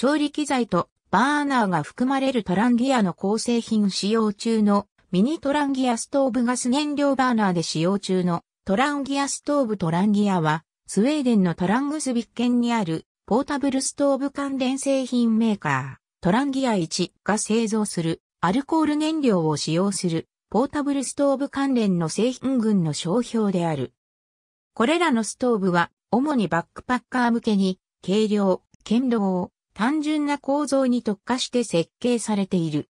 調理機材とバーナーが含まれるトランギアの構成品使用中のミニトランギアストーブガス燃料バーナーで使用中のトランギアストーブトランギアはスウェーデンのトラングスビッケンにあるポータブルストーブ関連製品メーカートランギア1が製造するアルコール燃料を使用するポータブルストーブ関連の製品群の商標である。これらのストーブは主にバックパッカー向けに軽量、堅牢、単純な構造に特化して設計されている。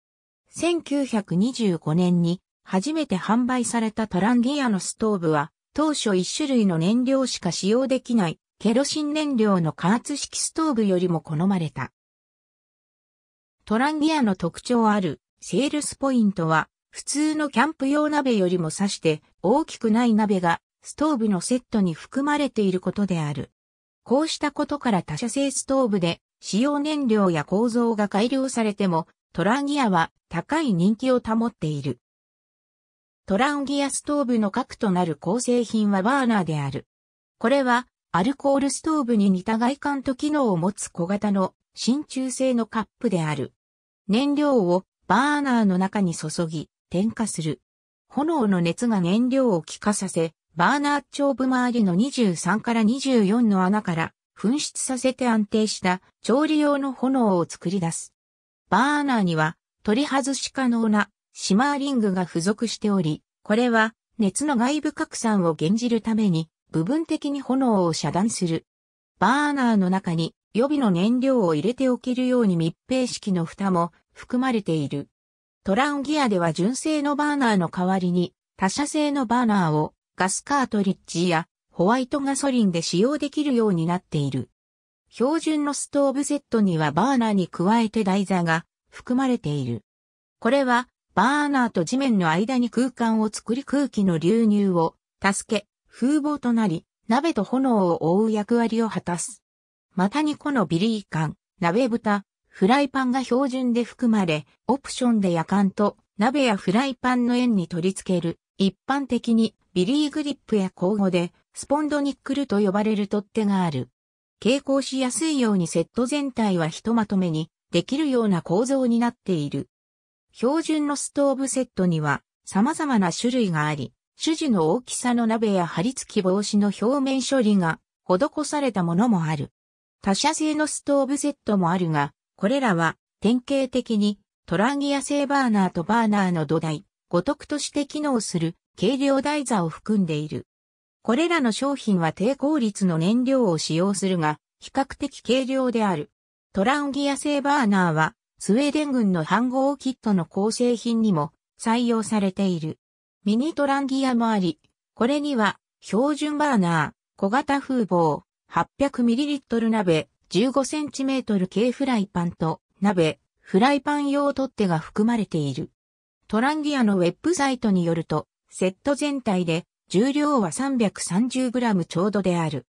1925年に初めて販売されたトランギアのストーブは当初1種類の燃料しか使用できないケロシン燃料の加圧式ストーブよりも好まれた。トランギアの特徴あるセールスポイントは普通のキャンプ用鍋よりも差して大きくない鍋がストーブのセットに含まれていることである。こうしたことから他社製ストーブで使用燃料や構造が改良されても、トランギアは高い人気を保っている。トランギアストーブの核となる構成品はバーナーである。これはアルコールストーブに似た外観と機能を持つ小型の真鍮製のカップである。燃料をバーナーの中に注ぎ、点火する。炎の熱が燃料を気化させ、バーナー長部周りの23から24の穴から噴出させて安定した調理用の炎を作り出す。バーナーには取り外し可能なシマーリングが付属しており、これは熱の外部拡散を減じるために部分的に炎を遮断する。バーナーの中に予備の燃料を入れておけるように密閉式の蓋も含まれている。トランギアでは純正のバーナーの代わりに他社製のバーナーをガスカートリッジやホワイトガソリンで使用できるようになっている。標準のストーブセットにはバーナーに加えて台座が含まれている。これはバーナーと地面の間に空間を作り空気の流入を助け、風防となり、鍋と炎を覆う役割を果たす。またにこのビリー缶、鍋蓋、フライパンが標準で含まれ、オプションで夜間と鍋やフライパンの円に取り付ける。一般的にビリーグリップや交互でスポンドニックルと呼ばれる取っ手がある。傾向しやすいようにセット全体はひとまとめにできるような構造になっている。標準のストーブセットには様々な種類があり、種子の大きさの鍋や張り付き防止の表面処理が施されたものもある。他社製のストーブセットもあるが、これらは典型的にトランギア製バーナーとバーナーの土台、ごとくとして機能する軽量台座を含んでいる。これらの商品は低効率の燃料を使用するが、比較的軽量である。トランギア製バーナーは、スウェーデン軍の半合キットの構成品にも採用されている。ミニトランギアもあり、これには、標準バーナー、小型風防、800ml 鍋、15cm 系フライパンと、鍋、フライパン用取っ手が含まれている。トランギアのウェブサイトによると、セット全体で重量は 330g ちょうどである。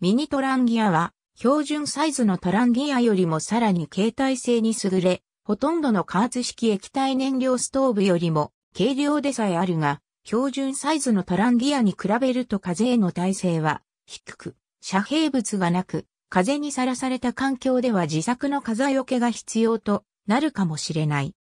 ミニトランギアは、標準サイズのトランギアよりもさらに携帯性に優れ、ほとんどの加圧式液体燃料ストーブよりも軽量でさえあるが、標準サイズのトランギアに比べると風への耐性は低く、遮蔽物がなく、風にさらされた環境では自作の風よけが必要となるかもしれない。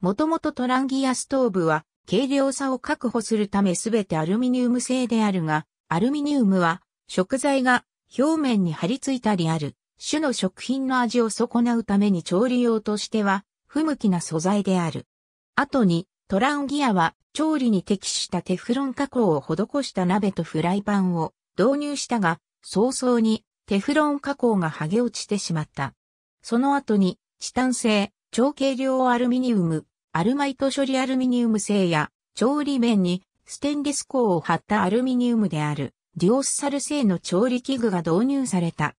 もともとトランギアストーブは軽量さを確保するためすべてアルミニウム製であるが、アルミニウムは食材が表面に張り付いたりある種の食品の味を損なうために調理用としては不向きな素材である。後にトランギアは調理に適したテフロン加工を施した鍋とフライパンを導入したが、早々にテフロン加工が剥げ落ちてしまった。その後にチタン製、超軽量アルミニウム、アルマイト処理アルミニウム製や、調理面にステンレス鋼を貼ったアルミニウムである、デュオスサル製の調理器具が導入された。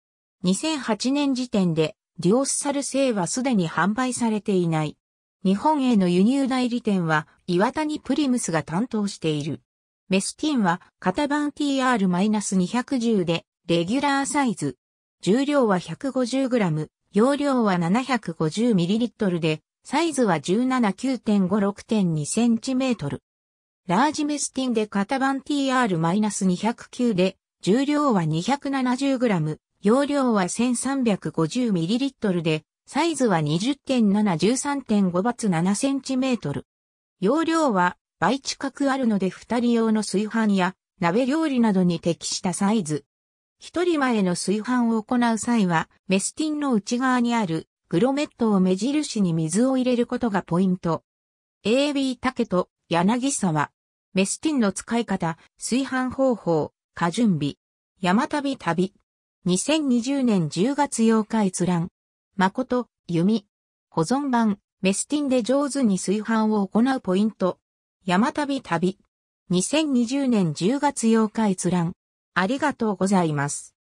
2008年時点で、デュオスサル製はすでに販売されていない。日本への輸入代理店は、岩谷プリムスが担当している。メスティンは、型番 TR-210 で、レギュラーサイズ。重量は 150g、容量は 750ml で、サイズは179.56.2センチメートル。ラージメスティンで型番 TR-209 で、重量は 270g、容量は 1350ml で、サイズは20.713.5バツ7センチメートル。容量は倍近くあるので2人用の炊飯や鍋料理などに適したサイズ。1人前の炊飯を行う際は、メスティンの内側にあるグロメットを目印に水を入れることがポイント。AB 竹と柳沢。メスティンの使い方、炊飯方法、過準備。山旅旅。2020年10月8日閲覧。誠、弓。保存版、メスティンで上手に炊飯を行うポイント。山旅旅。2020年10月8日閲覧。ありがとうございます。